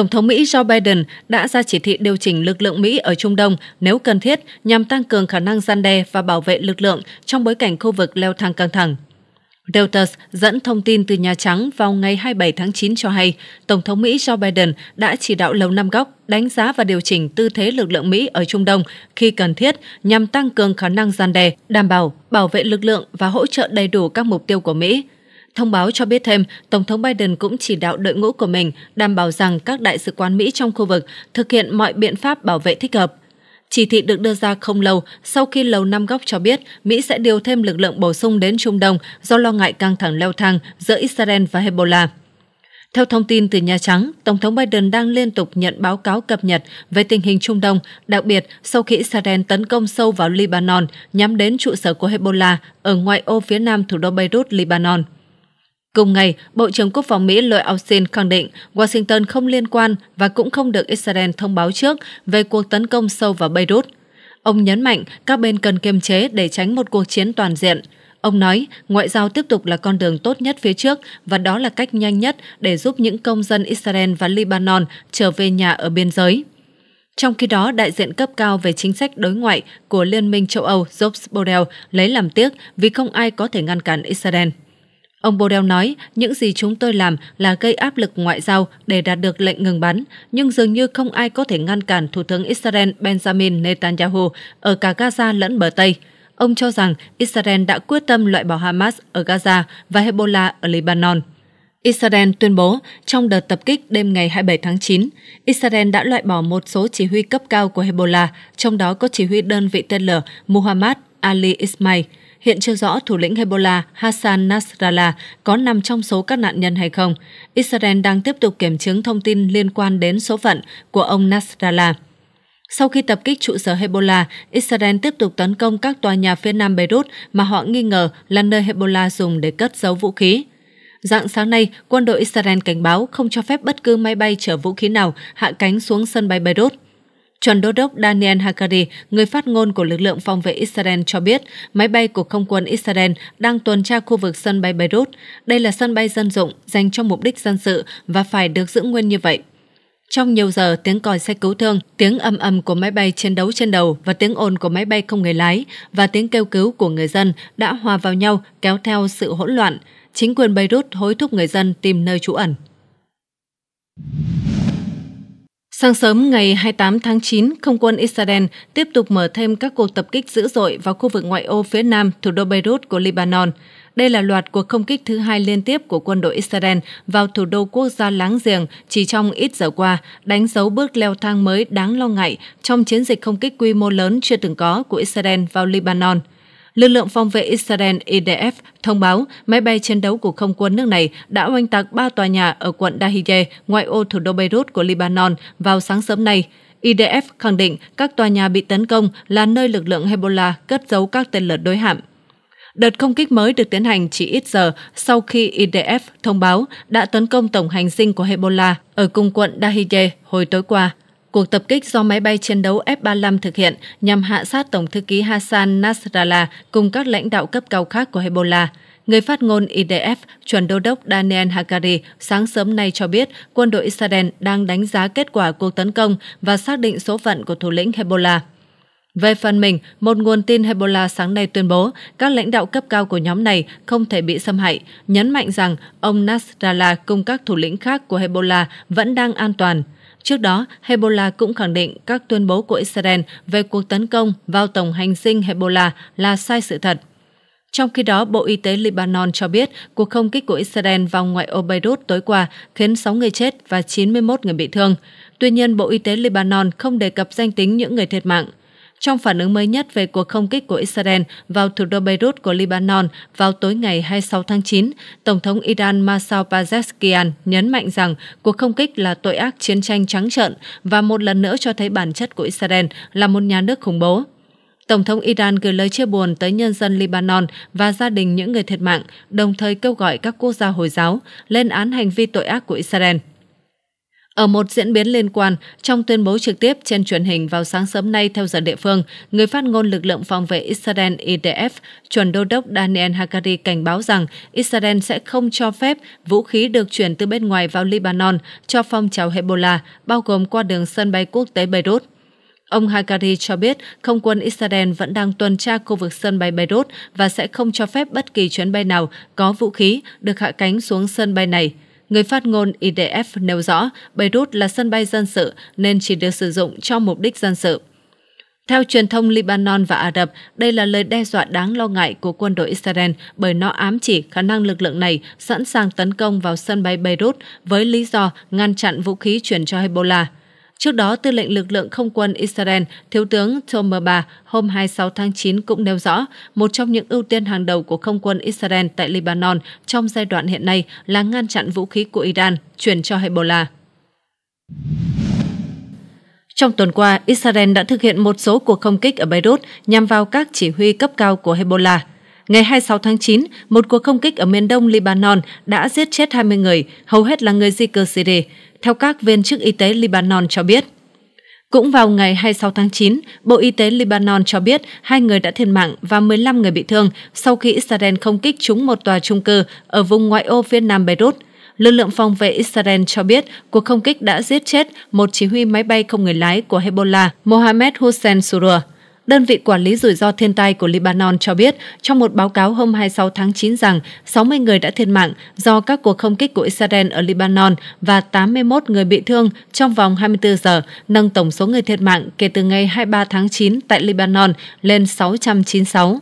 Tổng thống Mỹ Joe Biden đã ra chỉ thị điều chỉnh lực lượng Mỹ ở Trung Đông nếu cần thiết nhằm tăng cường khả năng gian đe và bảo vệ lực lượng trong bối cảnh khu vực leo thang căng thẳng. Reuters dẫn thông tin từ Nhà Trắng vào ngày 27 tháng 9 cho hay, Tổng thống Mỹ Joe Biden đã chỉ đạo Lầu Năm Góc đánh giá và điều chỉnh tư thế lực lượng Mỹ ở Trung Đông khi cần thiết nhằm tăng cường khả năng gian đe, đảm bảo, bảo vệ lực lượng và hỗ trợ đầy đủ các mục tiêu của Mỹ – Thông báo cho biết thêm, Tổng thống Biden cũng chỉ đạo đội ngũ của mình đảm bảo rằng các đại sứ quán Mỹ trong khu vực thực hiện mọi biện pháp bảo vệ thích hợp. Chỉ thị được đưa ra không lâu sau khi Lầu Năm Góc cho biết Mỹ sẽ điều thêm lực lượng bổ sung đến Trung Đông do lo ngại căng thẳng leo thang giữa Israel và Hezbollah. Theo thông tin từ Nhà Trắng, Tổng thống Biden đang liên tục nhận báo cáo cập nhật về tình hình Trung Đông, đặc biệt sau khi Israel tấn công sâu vào Libanon nhắm đến trụ sở của Hezbollah ở ngoại ô phía nam thủ đô Beirut, Libanon. Cùng ngày, Bộ trưởng Quốc phòng Mỹ Lloyd Austin khẳng định Washington không liên quan và cũng không được Israel thông báo trước về cuộc tấn công sâu vào Beirut. Ông nhấn mạnh các bên cần kiềm chế để tránh một cuộc chiến toàn diện. Ông nói ngoại giao tiếp tục là con đường tốt nhất phía trước và đó là cách nhanh nhất để giúp những công dân Israel và Lebanon trở về nhà ở biên giới. Trong khi đó, đại diện cấp cao về chính sách đối ngoại của Liên minh châu Âu Jobs Borrell lấy làm tiếc vì không ai có thể ngăn cản Israel. Ông Borrell nói, những gì chúng tôi làm là gây áp lực ngoại giao để đạt được lệnh ngừng bắn, nhưng dường như không ai có thể ngăn cản Thủ tướng Israel Benjamin Netanyahu ở cả Gaza lẫn bờ Tây. Ông cho rằng Israel đã quyết tâm loại bỏ Hamas ở Gaza và Hezbollah ở Lebanon. Israel tuyên bố trong đợt tập kích đêm ngày 27 tháng 9, Israel đã loại bỏ một số chỉ huy cấp cao của Hezbollah, trong đó có chỉ huy đơn vị tên lửa Muhammad Ali Ismail. Hiện chưa rõ thủ lĩnh Hezbollah Hassan Nasrallah có nằm trong số các nạn nhân hay không. Israel đang tiếp tục kiểm chứng thông tin liên quan đến số phận của ông Nasrallah. Sau khi tập kích trụ sở Hezbollah, Israel tiếp tục tấn công các tòa nhà phía nam Beirut mà họ nghi ngờ là nơi Hezbollah dùng để cất giấu vũ khí. Dạng sáng nay, quân đội Israel cảnh báo không cho phép bất cứ máy bay chở vũ khí nào hạ cánh xuống sân bay Beirut. Chuẩn đô đốc Daniel Hagari, người phát ngôn của lực lượng phòng vệ Israel cho biết máy bay của không quân Israel đang tuần tra khu vực sân bay Beirut. Đây là sân bay dân dụng dành cho mục đích dân sự và phải được giữ nguyên như vậy. Trong nhiều giờ, tiếng còi xe cứu thương, tiếng ầm ầm của máy bay chiến đấu trên đầu và tiếng ồn của máy bay không người lái và tiếng kêu cứu của người dân đã hòa vào nhau kéo theo sự hỗn loạn. Chính quyền Beirut hối thúc người dân tìm nơi trú ẩn. Sáng sớm ngày 28 tháng 9, không quân Israel tiếp tục mở thêm các cuộc tập kích dữ dội vào khu vực ngoại ô phía nam thủ đô Beirut của Lebanon. Đây là loạt cuộc không kích thứ hai liên tiếp của quân đội Israel vào thủ đô quốc gia láng giềng chỉ trong ít giờ qua, đánh dấu bước leo thang mới đáng lo ngại trong chiến dịch không kích quy mô lớn chưa từng có của Israel vào Lebanon. Lực lượng phòng vệ Israel IDF e thông báo máy bay chiến đấu của không quân nước này đã oanh tạc ba tòa nhà ở quận Dahiye, ngoại ô thủ đô Beirut của Lebanon vào sáng sớm nay. IDF e khẳng định các tòa nhà bị tấn công là nơi lực lượng Hezbollah cất giấu các tên lửa đối hạm. Đợt không kích mới được tiến hành chỉ ít giờ sau khi IDF e thông báo đã tấn công tổng hành dinh của Hezbollah ở cùng quận Dahiye hồi tối qua cuộc tập kích do máy bay chiến đấu F-35 thực hiện nhằm hạ sát Tổng thư ký Hassan Nasrallah cùng các lãnh đạo cấp cao khác của Hezbollah. Người phát ngôn IDF, chuẩn đô đốc Daniel Hagari, sáng sớm nay cho biết quân đội Israel đang đánh giá kết quả cuộc tấn công và xác định số phận của thủ lĩnh Hezbollah. Về phần mình, một nguồn tin Hezbollah sáng nay tuyên bố các lãnh đạo cấp cao của nhóm này không thể bị xâm hại, nhấn mạnh rằng ông Nasrallah cùng các thủ lĩnh khác của Hezbollah vẫn đang an toàn – Trước đó, Hezbollah cũng khẳng định các tuyên bố của Israel về cuộc tấn công vào tổng hành dinh Hezbollah là sai sự thật. Trong khi đó, Bộ Y tế Lebanon cho biết cuộc không kích của Israel vào ngoại ô Beirut tối qua khiến 6 người chết và 91 người bị thương. Tuy nhiên, Bộ Y tế Lebanon không đề cập danh tính những người thiệt mạng trong phản ứng mới nhất về cuộc không kích của Israel vào thủ đô Beirut của Lebanon vào tối ngày 26 tháng 9, Tổng thống Iran Massoud Pezeshkian nhấn mạnh rằng cuộc không kích là tội ác chiến tranh trắng trợn và một lần nữa cho thấy bản chất của Israel là một nhà nước khủng bố. Tổng thống Iran gửi lời chia buồn tới nhân dân Lebanon và gia đình những người thiệt mạng, đồng thời kêu gọi các quốc gia Hồi giáo lên án hành vi tội ác của Israel. Ở một diễn biến liên quan, trong tuyên bố trực tiếp trên truyền hình vào sáng sớm nay theo giờ địa phương, người phát ngôn lực lượng phòng vệ Israel IDF, chuẩn đô đốc Daniel Hagari cảnh báo rằng Israel sẽ không cho phép vũ khí được chuyển từ bên ngoài vào Libanon cho phong trào Hezbollah, bao gồm qua đường sân bay quốc tế Beirut. Ông Hagari cho biết không quân Israel vẫn đang tuần tra khu vực sân bay Beirut và sẽ không cho phép bất kỳ chuyến bay nào có vũ khí được hạ cánh xuống sân bay này. Người phát ngôn IDF nêu rõ Beirut là sân bay dân sự nên chỉ được sử dụng cho mục đích dân sự. Theo truyền thông Libanon và Ả Rập, đây là lời đe dọa đáng lo ngại của quân đội Israel bởi nó ám chỉ khả năng lực lượng này sẵn sàng tấn công vào sân bay Beirut với lý do ngăn chặn vũ khí chuyển cho Hezbollah. Trước đó, tư lệnh lực lượng không quân Israel, Thiếu tướng Tomer Ba hôm 26 tháng 9 cũng nêu rõ, một trong những ưu tiên hàng đầu của không quân Israel tại Lebanon trong giai đoạn hiện nay là ngăn chặn vũ khí của Iran chuyển cho Hezbollah. Trong tuần qua, Israel đã thực hiện một số cuộc không kích ở Beirut nhằm vào các chỉ huy cấp cao của Hezbollah. Ngày 26 tháng 9, một cuộc không kích ở miền đông Lebanon đã giết chết 20 người, hầu hết là người di cư Syria theo các viên chức y tế Libanon cho biết. Cũng vào ngày 26 tháng 9, Bộ Y tế Libanon cho biết hai người đã thiệt mạng và 15 người bị thương sau khi Israel không kích trúng một tòa trung cư ở vùng ngoại ô phía nam Beirut. Lực lượng phòng vệ Israel cho biết cuộc không kích đã giết chết một chỉ huy máy bay không người lái của Hezbollah, Mohammed Hussein Surah. Đơn vị quản lý rủi ro thiên tai của Lebanon cho biết trong một báo cáo hôm 26 tháng 9 rằng 60 người đã thiệt mạng do các cuộc không kích của Israel ở Lebanon và 81 người bị thương trong vòng 24 giờ, nâng tổng số người thiệt mạng kể từ ngày 23 tháng 9 tại Lebanon lên 696.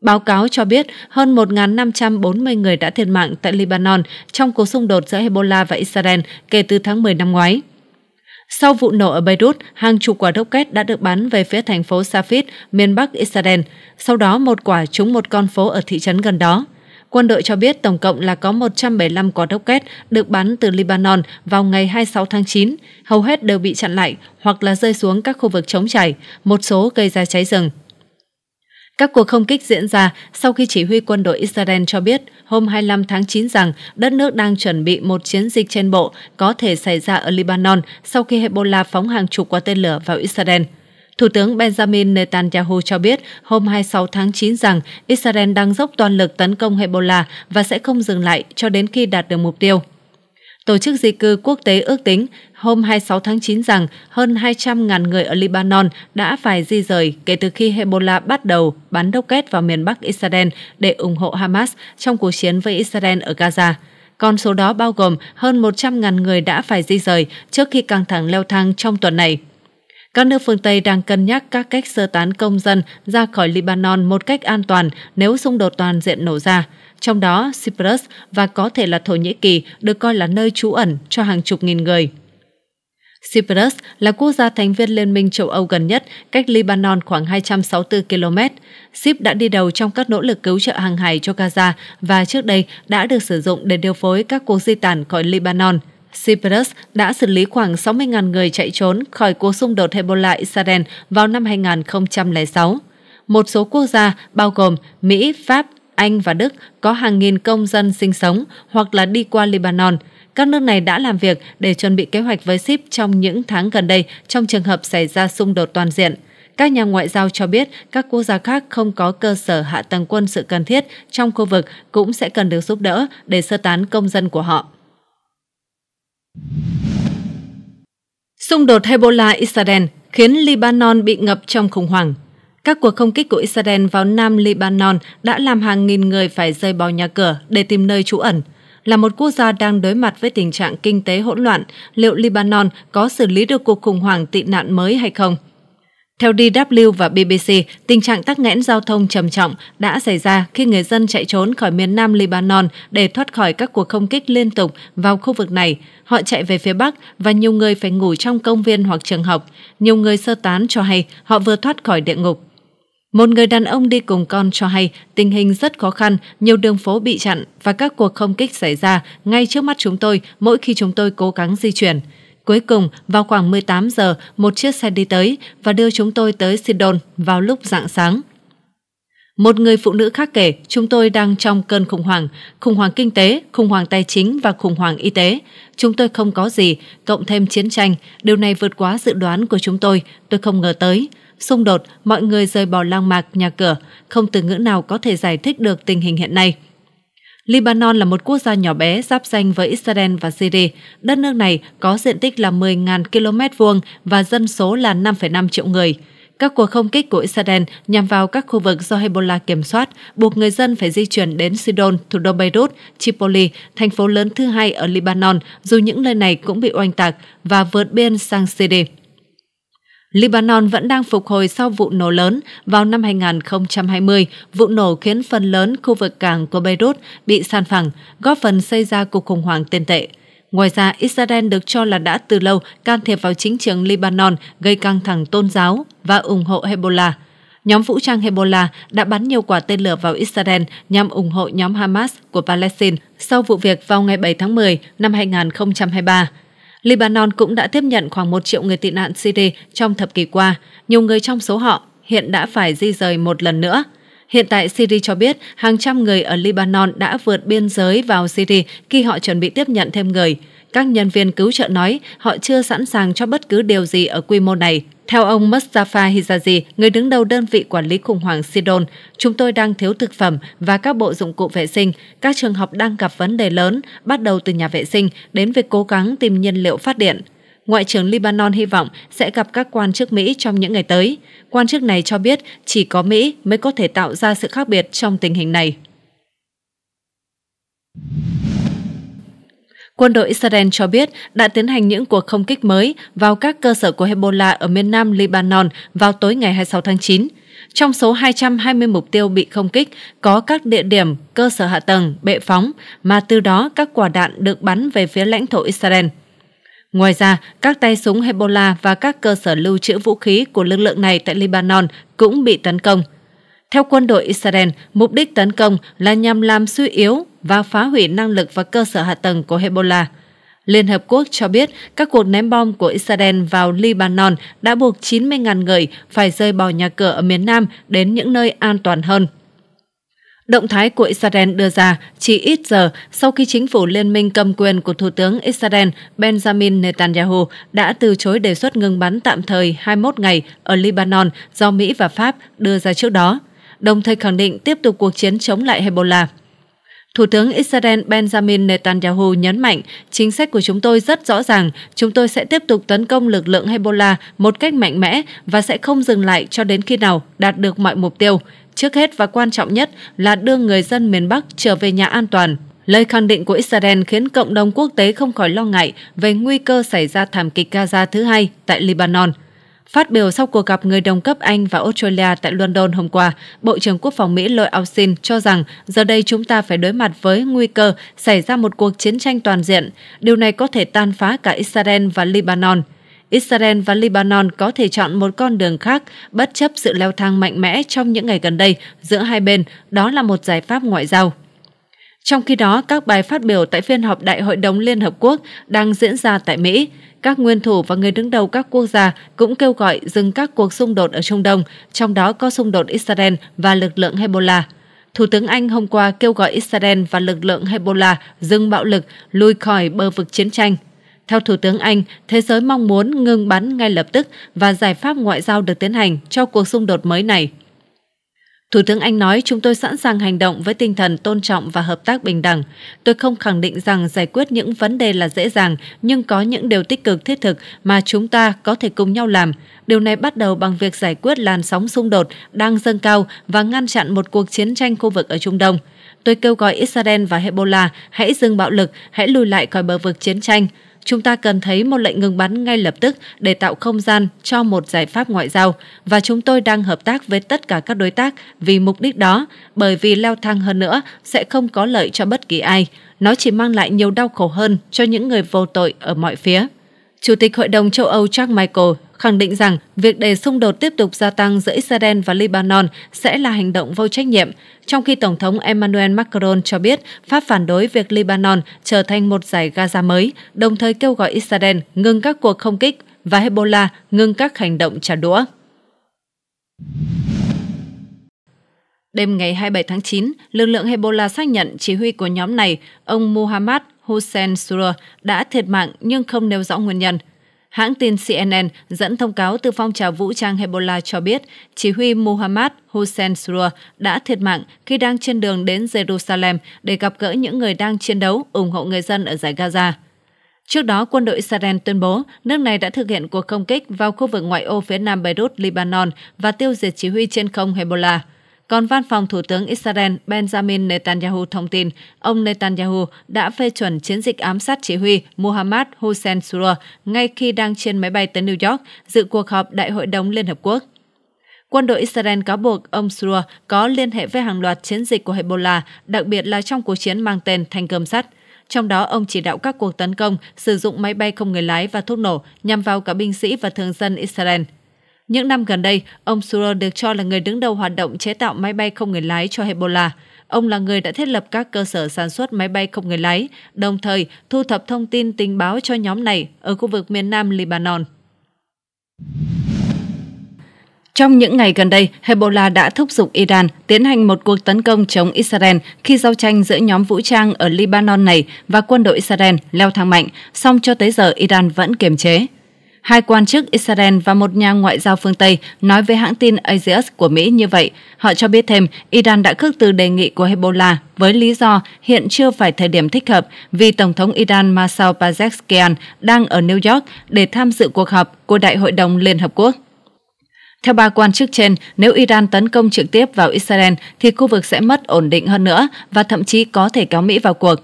Báo cáo cho biết hơn 1.540 người đã thiệt mạng tại Lebanon trong cuộc xung đột giữa Hezbollah và Israel kể từ tháng 10 năm ngoái. Sau vụ nổ ở Beirut, hàng chục quả rocket đã được bắn về phía thành phố Safed, miền Bắc Israel. Sau đó một quả trúng một con phố ở thị trấn gần đó. Quân đội cho biết tổng cộng là có 175 quả rocket được bắn từ Lebanon vào ngày 26 tháng 9. Hầu hết đều bị chặn lại hoặc là rơi xuống các khu vực trống trải, một số gây ra cháy rừng. Các cuộc không kích diễn ra sau khi chỉ huy quân đội Israel cho biết hôm 25 tháng 9 rằng đất nước đang chuẩn bị một chiến dịch trên bộ có thể xảy ra ở Lebanon sau khi Hezbollah phóng hàng chục quả tên lửa vào Israel. Thủ tướng Benjamin Netanyahu cho biết hôm 26 tháng 9 rằng Israel đang dốc toàn lực tấn công Hezbollah và sẽ không dừng lại cho đến khi đạt được mục tiêu. Tổ chức Di cư Quốc tế ước tính hôm 26 tháng 9 rằng hơn 200.000 người ở Lebanon đã phải di rời kể từ khi Hezbollah bắt đầu bắn đốc kết vào miền Bắc Israel để ủng hộ Hamas trong cuộc chiến với Israel ở Gaza. Con số đó bao gồm hơn 100.000 người đã phải di rời trước khi căng thẳng leo thang trong tuần này các nước phương Tây đang cân nhắc các cách sơ tán công dân ra khỏi Lebanon một cách an toàn nếu xung đột toàn diện nổ ra. Trong đó, Cyprus và có thể là Thổ Nhĩ Kỳ được coi là nơi trú ẩn cho hàng chục nghìn người. Cyprus là quốc gia thành viên Liên minh châu Âu gần nhất, cách Lebanon khoảng 264 km. Sip đã đi đầu trong các nỗ lực cứu trợ hàng hải cho Gaza và trước đây đã được sử dụng để điều phối các cuộc di tản khỏi Lebanon. Cyprus đã xử lý khoảng 60.000 người chạy trốn khỏi cuộc xung đột Hezbollah-Israel vào năm 2006. Một số quốc gia, bao gồm Mỹ, Pháp, Anh và Đức, có hàng nghìn công dân sinh sống hoặc là đi qua Lebanon. Các nước này đã làm việc để chuẩn bị kế hoạch với Sip trong những tháng gần đây trong trường hợp xảy ra xung đột toàn diện. Các nhà ngoại giao cho biết các quốc gia khác không có cơ sở hạ tầng quân sự cần thiết trong khu vực cũng sẽ cần được giúp đỡ để sơ tán công dân của họ. Xung đột Hezbollah-Israel khiến Libanon bị ngập trong khủng hoảng. Các cuộc không kích của Israel vào nam Libanon đã làm hàng nghìn người phải rời bỏ nhà cửa để tìm nơi trú ẩn. Là một quốc gia đang đối mặt với tình trạng kinh tế hỗn loạn, liệu Libanon có xử lý được cuộc khủng hoảng tị nạn mới hay không? Theo DW và BBC, tình trạng tắc nghẽn giao thông trầm trọng đã xảy ra khi người dân chạy trốn khỏi miền Nam Lebanon để thoát khỏi các cuộc không kích liên tục vào khu vực này. Họ chạy về phía Bắc và nhiều người phải ngủ trong công viên hoặc trường học. Nhiều người sơ tán cho hay họ vừa thoát khỏi địa ngục. Một người đàn ông đi cùng con cho hay tình hình rất khó khăn, nhiều đường phố bị chặn và các cuộc không kích xảy ra ngay trước mắt chúng tôi mỗi khi chúng tôi cố gắng di chuyển. Cuối cùng, vào khoảng 18 giờ, một chiếc xe đi tới và đưa chúng tôi tới Sidon vào lúc rạng sáng. Một người phụ nữ khác kể, chúng tôi đang trong cơn khủng hoảng, khủng hoảng kinh tế, khủng hoảng tài chính và khủng hoảng y tế. Chúng tôi không có gì, cộng thêm chiến tranh, điều này vượt quá dự đoán của chúng tôi, tôi không ngờ tới. Xung đột, mọi người rời bỏ lang mạc, nhà cửa, không từ ngữ nào có thể giải thích được tình hình hiện nay. Lebanon là một quốc gia nhỏ bé giáp danh với Israel và Syria. Đất nước này có diện tích là 10.000 km vuông và dân số là 5,5 triệu người. Các cuộc không kích của Israel nhằm vào các khu vực do Hezbollah kiểm soát, buộc người dân phải di chuyển đến Sidon, thủ đô Beirut, Tripoli, thành phố lớn thứ hai ở Lebanon, dù những nơi này cũng bị oanh tạc và vượt biên sang Syria. Lebanon vẫn đang phục hồi sau vụ nổ lớn vào năm 2020. Vụ nổ khiến phần lớn khu vực cảng của Beirut bị san phẳng, góp phần xây ra cuộc khủng hoảng tiền tệ. Ngoài ra, Israel được cho là đã từ lâu can thiệp vào chính trường Lebanon gây căng thẳng tôn giáo và ủng hộ Hezbollah. Nhóm vũ trang Hezbollah đã bắn nhiều quả tên lửa vào Israel nhằm ủng hộ nhóm Hamas của Palestine sau vụ việc vào ngày 7 tháng 10 năm 2023. Lebanon cũng đã tiếp nhận khoảng 1 triệu người tị nạn Syria trong thập kỷ qua. Nhiều người trong số họ hiện đã phải di rời một lần nữa. Hiện tại Syria cho biết hàng trăm người ở Lebanon đã vượt biên giới vào Syria khi họ chuẩn bị tiếp nhận thêm người. Các nhân viên cứu trợ nói họ chưa sẵn sàng cho bất cứ điều gì ở quy mô này. Theo ông Mustafa Hizazi, người đứng đầu đơn vị quản lý khủng hoảng Sidon, chúng tôi đang thiếu thực phẩm và các bộ dụng cụ vệ sinh. Các trường học đang gặp vấn đề lớn, bắt đầu từ nhà vệ sinh đến việc cố gắng tìm nhiên liệu phát điện. Ngoại trưởng Libanon hy vọng sẽ gặp các quan chức Mỹ trong những ngày tới. Quan chức này cho biết chỉ có Mỹ mới có thể tạo ra sự khác biệt trong tình hình này. Quân đội Israel cho biết đã tiến hành những cuộc không kích mới vào các cơ sở của Hezbollah ở miền nam Lebanon vào tối ngày 26 tháng 9. Trong số 220 mục tiêu bị không kích có các địa điểm, cơ sở hạ tầng, bệ phóng, mà từ đó các quả đạn được bắn về phía lãnh thổ Israel. Ngoài ra, các tay súng Hezbollah và các cơ sở lưu trữ vũ khí của lực lượng này tại Lebanon cũng bị tấn công – theo quân đội Israel, mục đích tấn công là nhằm làm suy yếu và phá hủy năng lực và cơ sở hạ tầng của Hezbollah. Liên Hợp Quốc cho biết các cuộc ném bom của Israel vào Lebanon đã buộc 90.000 người phải rơi bỏ nhà cửa ở miền Nam đến những nơi an toàn hơn. Động thái của Israel đưa ra chỉ ít giờ sau khi chính phủ liên minh cầm quyền của Thủ tướng Israel Benjamin Netanyahu đã từ chối đề xuất ngừng bắn tạm thời 21 ngày ở Lebanon do Mỹ và Pháp đưa ra trước đó đồng thời khẳng định tiếp tục cuộc chiến chống lại Hezbollah. Thủ tướng Israel Benjamin Netanyahu nhấn mạnh, chính sách của chúng tôi rất rõ ràng, chúng tôi sẽ tiếp tục tấn công lực lượng Hezbollah một cách mạnh mẽ và sẽ không dừng lại cho đến khi nào đạt được mọi mục tiêu. Trước hết và quan trọng nhất là đưa người dân miền Bắc trở về nhà an toàn. Lời khẳng định của Israel khiến cộng đồng quốc tế không khỏi lo ngại về nguy cơ xảy ra thảm kịch Gaza thứ hai tại Lebanon – Phát biểu sau cuộc gặp người đồng cấp Anh và Australia tại London hôm qua, Bộ trưởng Quốc phòng Mỹ Lloyd Austin cho rằng giờ đây chúng ta phải đối mặt với nguy cơ xảy ra một cuộc chiến tranh toàn diện. Điều này có thể tan phá cả Israel và Lebanon. Israel và Lebanon có thể chọn một con đường khác bất chấp sự leo thang mạnh mẽ trong những ngày gần đây giữa hai bên, đó là một giải pháp ngoại giao. Trong khi đó, các bài phát biểu tại phiên họp Đại hội đồng Liên Hợp Quốc đang diễn ra tại Mỹ các nguyên thủ và người đứng đầu các quốc gia cũng kêu gọi dừng các cuộc xung đột ở Trung Đông, trong đó có xung đột Israel và lực lượng Hezbollah. Thủ tướng Anh hôm qua kêu gọi Israel và lực lượng Hezbollah dừng bạo lực, lùi khỏi bờ vực chiến tranh. Theo Thủ tướng Anh, thế giới mong muốn ngừng bắn ngay lập tức và giải pháp ngoại giao được tiến hành cho cuộc xung đột mới này. Thủ tướng Anh nói chúng tôi sẵn sàng hành động với tinh thần tôn trọng và hợp tác bình đẳng. Tôi không khẳng định rằng giải quyết những vấn đề là dễ dàng, nhưng có những điều tích cực thiết thực mà chúng ta có thể cùng nhau làm. Điều này bắt đầu bằng việc giải quyết làn sóng xung đột đang dâng cao và ngăn chặn một cuộc chiến tranh khu vực ở Trung Đông. Tôi kêu gọi Israel và Hezbollah hãy dừng bạo lực, hãy lùi lại khỏi bờ vực chiến tranh chúng ta cần thấy một lệnh ngừng bắn ngay lập tức để tạo không gian cho một giải pháp ngoại giao và chúng tôi đang hợp tác với tất cả các đối tác vì mục đích đó, bởi vì leo thang hơn nữa sẽ không có lợi cho bất kỳ ai. Nó chỉ mang lại nhiều đau khổ hơn cho những người vô tội ở mọi phía. Chủ tịch Hội đồng châu Âu Charles Michael khẳng định rằng việc để xung đột tiếp tục gia tăng giữa Israel và Lebanon sẽ là hành động vô trách nhiệm, trong khi Tổng thống Emmanuel Macron cho biết Pháp phản đối việc Lebanon trở thành một giải Gaza mới, đồng thời kêu gọi Israel ngừng các cuộc không kích và Hezbollah ngừng các hành động trả đũa. Đêm ngày 27 tháng 9, lực lượng Hezbollah xác nhận chỉ huy của nhóm này, ông Muhammad Hussein Surah đã thiệt mạng nhưng không nêu rõ nguyên nhân. Hãng tin CNN dẫn thông cáo từ phong trào vũ trang Hezbollah cho biết chỉ huy Muhammad Hussein Surah đã thiệt mạng khi đang trên đường đến Jerusalem để gặp gỡ những người đang chiến đấu ủng hộ người dân ở giải Gaza. Trước đó, quân đội Israel tuyên bố nước này đã thực hiện cuộc không kích vào khu vực ngoại ô phía nam Beirut, Lebanon và tiêu diệt chỉ huy trên không Hezbollah. Còn văn phòng Thủ tướng Israel Benjamin Netanyahu thông tin, ông Netanyahu đã phê chuẩn chiến dịch ám sát chỉ huy Mohammad Hossein Surah ngay khi đang trên máy bay tới New York dự cuộc họp Đại hội đồng Liên Hợp Quốc. Quân đội Israel cáo buộc ông Surah có liên hệ với hàng loạt chiến dịch của Hezbollah, đặc biệt là trong cuộc chiến mang tên thành cơm Sắt. Trong đó, ông chỉ đạo các cuộc tấn công, sử dụng máy bay không người lái và thuốc nổ nhằm vào cả binh sĩ và thường dân Israel – những năm gần đây, ông Suro được cho là người đứng đầu hoạt động chế tạo máy bay không người lái cho Hezbollah. Ông là người đã thiết lập các cơ sở sản xuất máy bay không người lái, đồng thời thu thập thông tin tình báo cho nhóm này ở khu vực miền nam Lebanon. Trong những ngày gần đây, Hezbollah đã thúc giục Iran tiến hành một cuộc tấn công chống Israel khi giao tranh giữa nhóm vũ trang ở Libanon này và quân đội Israel leo thang mạnh, song cho tới giờ Iran vẫn kiềm chế. Hai quan chức Israel và một nhà ngoại giao phương Tây nói với hãng tin Axios của Mỹ như vậy. Họ cho biết thêm Iran đã khước từ đề nghị của Hezbollah với lý do hiện chưa phải thời điểm thích hợp vì Tổng thống Iran Massoud Pezeshkian đang ở New York để tham dự cuộc họp của Đại hội đồng Liên Hợp Quốc. Theo ba quan chức trên, nếu Iran tấn công trực tiếp vào Israel thì khu vực sẽ mất ổn định hơn nữa và thậm chí có thể kéo Mỹ vào cuộc.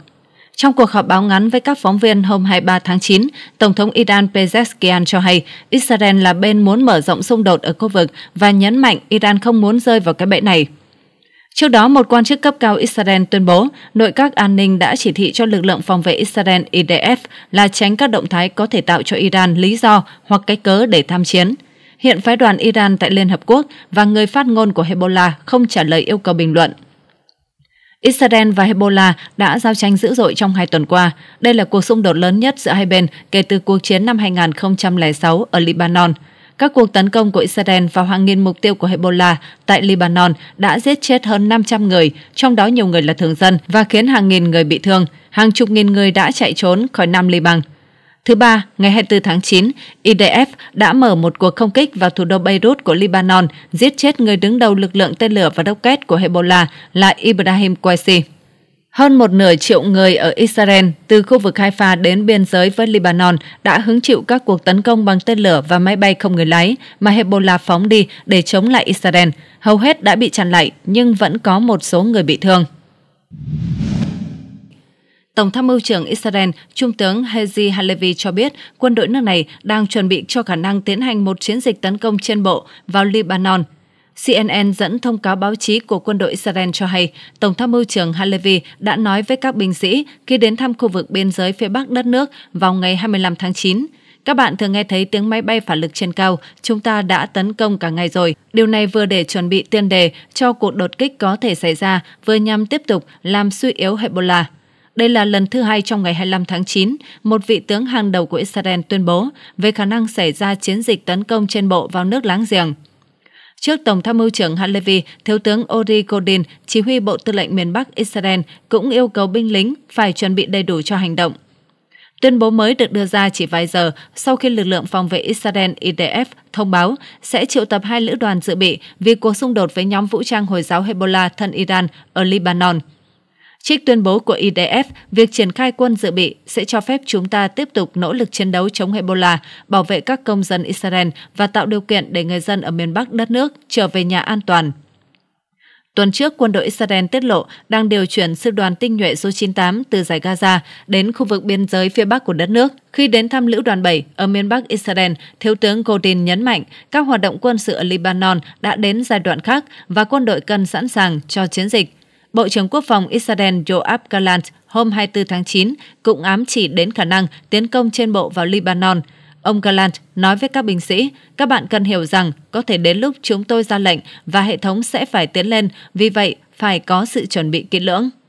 Trong cuộc họp báo ngắn với các phóng viên hôm 23 tháng 9, Tổng thống Iran Pezeshkian cho hay Israel là bên muốn mở rộng xung đột ở khu vực và nhấn mạnh Iran không muốn rơi vào cái bẫy này. Trước đó, một quan chức cấp cao Israel tuyên bố nội các an ninh đã chỉ thị cho lực lượng phòng vệ Israel IDF là tránh các động thái có thể tạo cho Iran lý do hoặc cái cớ để tham chiến. Hiện phái đoàn Iran tại Liên Hợp Quốc và người phát ngôn của Hezbollah không trả lời yêu cầu bình luận Israel và Hezbollah đã giao tranh dữ dội trong hai tuần qua. Đây là cuộc xung đột lớn nhất giữa hai bên kể từ cuộc chiến năm 2006 ở Libanon. Các cuộc tấn công của Israel vào hàng nghìn mục tiêu của Hezbollah tại Libanon đã giết chết hơn 500 người, trong đó nhiều người là thường dân và khiến hàng nghìn người bị thương. Hàng chục nghìn người đã chạy trốn khỏi Nam Liban. Thứ ba, ngày 24 tháng 9, IDF đã mở một cuộc không kích vào thủ đô Beirut của Lebanon, giết chết người đứng đầu lực lượng tên lửa và rocket của Hezbollah là Ibrahim Quaisi. Hơn một nửa triệu người ở Israel, từ khu vực Haifa đến biên giới với Lebanon, đã hứng chịu các cuộc tấn công bằng tên lửa và máy bay không người lái mà Hezbollah phóng đi để chống lại Israel. Hầu hết đã bị chặn lại, nhưng vẫn có một số người bị thương. Tổng tham mưu trưởng Israel, Trung tướng Hezi Halevi cho biết quân đội nước này đang chuẩn bị cho khả năng tiến hành một chiến dịch tấn công trên bộ vào Lebanon. CNN dẫn thông cáo báo chí của quân đội Israel cho hay, Tổng tham mưu trưởng Halevi đã nói với các binh sĩ khi đến thăm khu vực biên giới phía bắc đất nước vào ngày 25 tháng 9. Các bạn thường nghe thấy tiếng máy bay phản lực trên cao, chúng ta đã tấn công cả ngày rồi. Điều này vừa để chuẩn bị tiền đề cho cuộc đột kích có thể xảy ra, vừa nhằm tiếp tục làm suy yếu Hezbollah. Đây là lần thứ hai trong ngày 25 tháng 9, một vị tướng hàng đầu của Israel tuyên bố về khả năng xảy ra chiến dịch tấn công trên bộ vào nước láng giềng. Trước Tổng tham mưu trưởng Halevi, Thiếu tướng Ori Godin, chỉ huy Bộ Tư lệnh miền Bắc Israel, cũng yêu cầu binh lính phải chuẩn bị đầy đủ cho hành động. Tuyên bố mới được đưa ra chỉ vài giờ sau khi lực lượng phòng vệ Israel IDF thông báo sẽ triệu tập hai lữ đoàn dự bị vì cuộc xung đột với nhóm vũ trang Hồi giáo Hezbollah thân Iran ở Lebanon – Trích tuyên bố của IDF, việc triển khai quân dự bị sẽ cho phép chúng ta tiếp tục nỗ lực chiến đấu chống Ebola, bảo vệ các công dân Israel và tạo điều kiện để người dân ở miền Bắc đất nước trở về nhà an toàn. Tuần trước, quân đội Israel tiết lộ đang điều chuyển sư đoàn tinh nhuệ số 98 từ giải Gaza đến khu vực biên giới phía Bắc của đất nước. Khi đến thăm lữ đoàn 7 ở miền Bắc Israel, Thiếu tướng Godin nhấn mạnh các hoạt động quân sự ở Lebanon đã đến giai đoạn khác và quân đội cần sẵn sàng cho chiến dịch. Bộ trưởng Quốc phòng Israel Yoav Gallant hôm 24 tháng 9 cũng ám chỉ đến khả năng tiến công trên bộ vào Libanon. Ông Gallant nói với các binh sĩ, các bạn cần hiểu rằng có thể đến lúc chúng tôi ra lệnh và hệ thống sẽ phải tiến lên, vì vậy phải có sự chuẩn bị kỹ lưỡng.